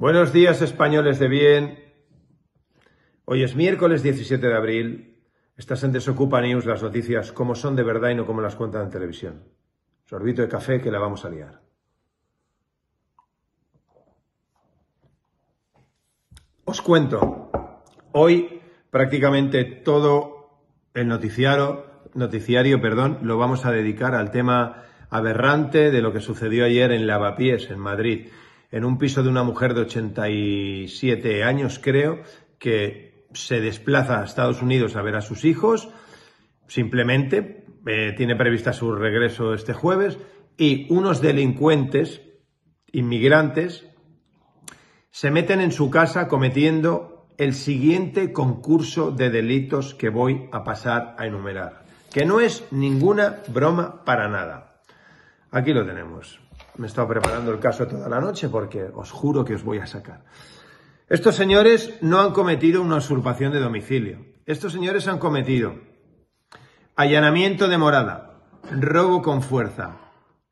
Buenos días españoles de bien. Hoy es miércoles 17 de abril. Estás en Desocupa News, las noticias como son de verdad y no como las cuentan en televisión. Sorbito de café que la vamos a liar. Os cuento, hoy prácticamente todo el noticiario, noticiario perdón, lo vamos a dedicar al tema aberrante de lo que sucedió ayer en Lavapiés, en Madrid en un piso de una mujer de 87 años, creo, que se desplaza a Estados Unidos a ver a sus hijos, simplemente eh, tiene prevista su regreso este jueves, y unos delincuentes, inmigrantes, se meten en su casa cometiendo el siguiente concurso de delitos que voy a pasar a enumerar, que no es ninguna broma para nada. Aquí lo tenemos. Me he estado preparando el caso toda la noche porque os juro que os voy a sacar. Estos señores no han cometido una usurpación de domicilio. Estos señores han cometido allanamiento de morada, robo con fuerza,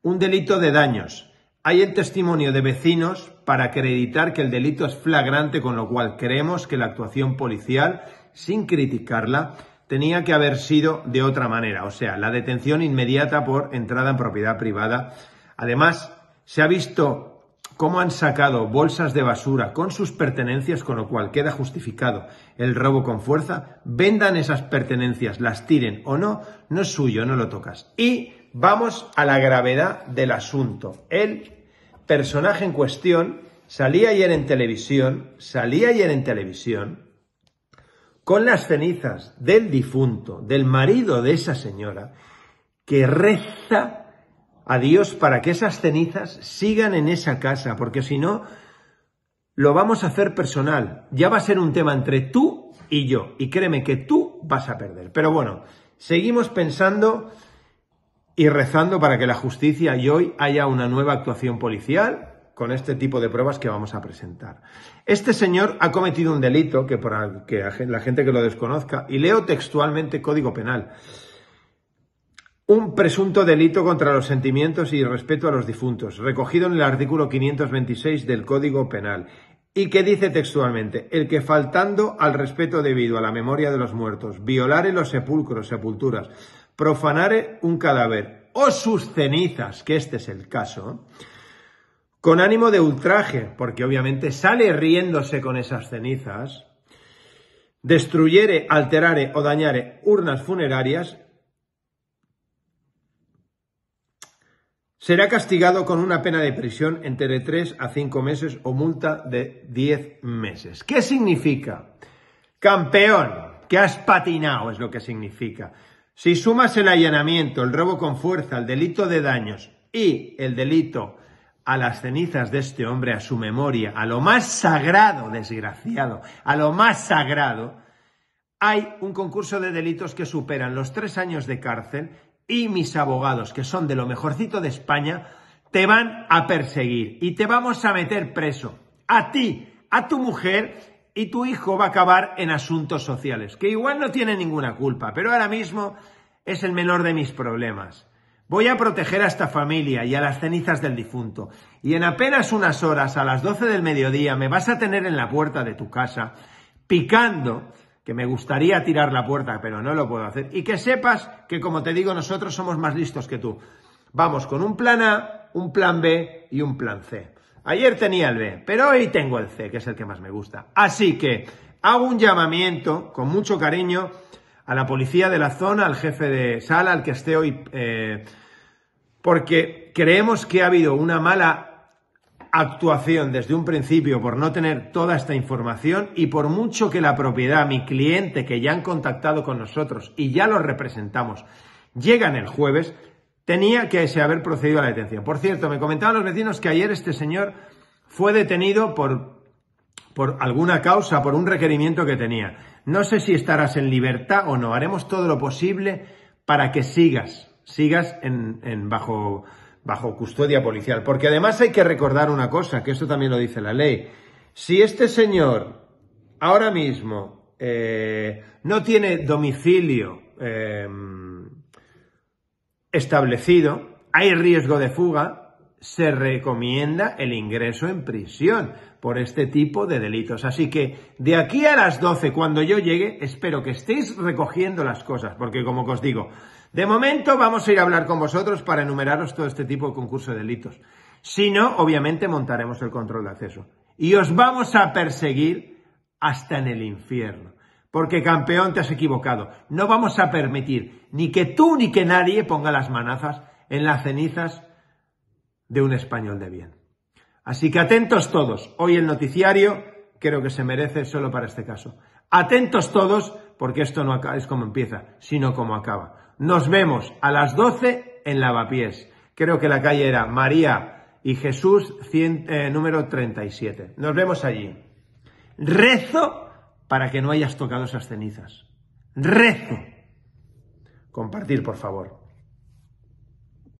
un delito de daños. Hay el testimonio de vecinos para acreditar que el delito es flagrante, con lo cual creemos que la actuación policial, sin criticarla, tenía que haber sido de otra manera, o sea, la detención inmediata por entrada en propiedad privada Además, se ha visto cómo han sacado bolsas de basura con sus pertenencias, con lo cual queda justificado el robo con fuerza. Vendan esas pertenencias, las tiren o no, no es suyo, no lo tocas. Y vamos a la gravedad del asunto. El personaje en cuestión salía ayer en televisión, salía ayer en televisión, con las cenizas del difunto, del marido de esa señora, que reza a Dios para que esas cenizas sigan en esa casa, porque si no, lo vamos a hacer personal. Ya va a ser un tema entre tú y yo, y créeme que tú vas a perder. Pero bueno, seguimos pensando y rezando para que la justicia y hoy haya una nueva actuación policial con este tipo de pruebas que vamos a presentar. Este señor ha cometido un delito que por que la gente que lo desconozca, y leo textualmente Código Penal, un presunto delito contra los sentimientos y respeto a los difuntos, recogido en el artículo 526 del Código Penal, y que dice textualmente, el que faltando al respeto debido a la memoria de los muertos, violare los sepulcros, sepulturas, profanare un cadáver o sus cenizas, que este es el caso, con ánimo de ultraje, porque obviamente sale riéndose con esas cenizas, destruyere, alterare o dañare urnas funerarias, Será castigado con una pena de prisión entre tres 3 a 5 meses o multa de 10 meses. ¿Qué significa? Campeón, que has patinado es lo que significa. Si sumas el allanamiento, el robo con fuerza, el delito de daños y el delito a las cenizas de este hombre, a su memoria, a lo más sagrado, desgraciado, a lo más sagrado, hay un concurso de delitos que superan los tres años de cárcel y mis abogados, que son de lo mejorcito de España, te van a perseguir y te vamos a meter preso. A ti, a tu mujer y tu hijo va a acabar en asuntos sociales, que igual no tiene ninguna culpa, pero ahora mismo es el menor de mis problemas. Voy a proteger a esta familia y a las cenizas del difunto. Y en apenas unas horas, a las 12 del mediodía, me vas a tener en la puerta de tu casa, picando que me gustaría tirar la puerta, pero no lo puedo hacer. Y que sepas que, como te digo, nosotros somos más listos que tú. Vamos con un plan A, un plan B y un plan C. Ayer tenía el B, pero hoy tengo el C, que es el que más me gusta. Así que hago un llamamiento con mucho cariño a la policía de la zona, al jefe de sala, al que esté hoy, eh, porque creemos que ha habido una mala actuación desde un principio por no tener toda esta información y por mucho que la propiedad, mi cliente que ya han contactado con nosotros y ya los representamos, llegan el jueves, tenía que haber procedido a la detención. Por cierto, me comentaban los vecinos que ayer este señor fue detenido por, por alguna causa, por un requerimiento que tenía. No sé si estarás en libertad o no. Haremos todo lo posible para que sigas, sigas en bajo bajo custodia policial. Porque además hay que recordar una cosa, que esto también lo dice la ley. Si este señor ahora mismo eh, no tiene domicilio eh, establecido, hay riesgo de fuga, se recomienda el ingreso en prisión por este tipo de delitos. Así que de aquí a las 12, cuando yo llegue, espero que estéis recogiendo las cosas, porque como os digo, de momento vamos a ir a hablar con vosotros para enumeraros todo este tipo de concurso de delitos. Si no, obviamente montaremos el control de acceso. Y os vamos a perseguir hasta en el infierno. Porque campeón, te has equivocado. No vamos a permitir ni que tú ni que nadie ponga las manazas en las cenizas de un español de bien. Así que atentos todos. Hoy el noticiario creo que se merece solo para este caso. Atentos todos, porque esto no es como empieza, sino como acaba. Nos vemos a las 12 en Lavapiés. Creo que la calle era María y Jesús eh, número 37. Nos vemos allí. Rezo para que no hayas tocado esas cenizas. Rezo. Compartir, por favor.